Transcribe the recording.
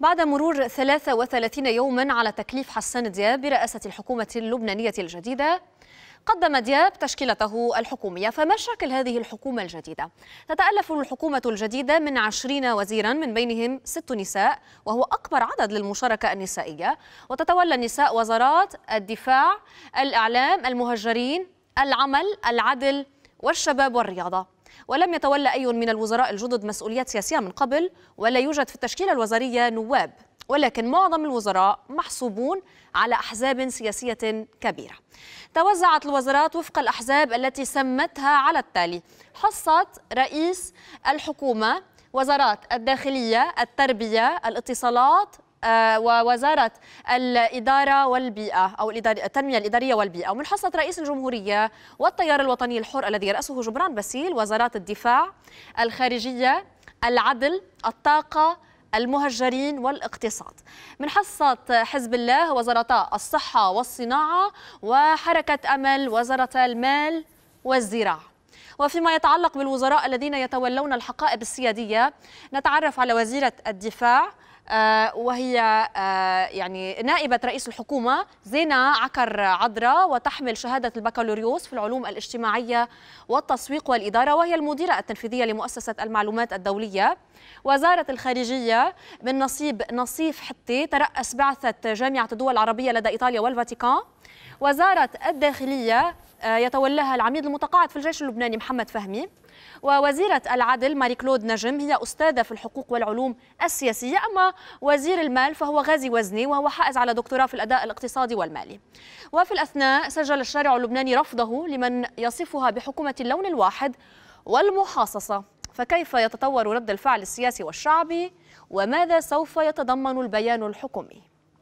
بعد مرور 33 يوما على تكليف حسان دياب برئاسة الحكومة اللبنانية الجديدة قدم دياب تشكيلته الحكومية فما شكل هذه الحكومة الجديدة؟ تتألف الحكومة الجديدة من عشرين وزيرا من بينهم ست نساء وهو أكبر عدد للمشاركة النسائية وتتولى النساء وزارات الدفاع الإعلام المهجرين العمل العدل والشباب والرياضة ولم يتولى أي من الوزراء الجدد مسؤوليات سياسية من قبل ولا يوجد في التشكيلة الوزارية نواب ولكن معظم الوزراء محسوبون على أحزاب سياسية كبيرة توزعت الوزارات وفق الأحزاب التي سمتها على التالي حصة رئيس الحكومة وزارات الداخلية التربية الاتصالات آه، ووزارة الإدارة والبيئة أو التنمية الإدارية والبيئة ومن حصة رئيس الجمهورية والتيار الوطني الحر الذي يرأسه جبران باسيل وزارات الدفاع الخارجية العدل الطاقة المهجرين والاقتصاد من حصة حزب الله وزارتا الصحة والصناعة وحركة أمل وزارة المال والزراعة وفيما يتعلق بالوزراء الذين يتولون الحقائب السيادية نتعرف على وزيرة الدفاع آه، وهي آه، يعني نائبة رئيس الحكومة زينة عكر عدرا وتحمل شهادة البكالوريوس في العلوم الاجتماعية والتسويق والإدارة وهي المديرة التنفيذية لمؤسسة المعلومات الدولية وزارة الخارجية من نصيب نصيف حتي ترأس بعثة جامعة الدول العربية لدى إيطاليا والفاتيكان وزارة الداخلية آه، يتولاها العميد المتقاعد في الجيش اللبناني محمد فهمي ووزيرة العدل ماري كلود نجم هي أستاذة في الحقوق والعلوم السياسية أما وزير المال فهو غازي وزني وهو حائز على دكتوراه في الأداء الاقتصادي والمالي وفي الأثناء سجل الشارع اللبناني رفضه لمن يصفها بحكومة اللون الواحد والمحاصصة فكيف يتطور رد الفعل السياسي والشعبي وماذا سوف يتضمن البيان الحكومي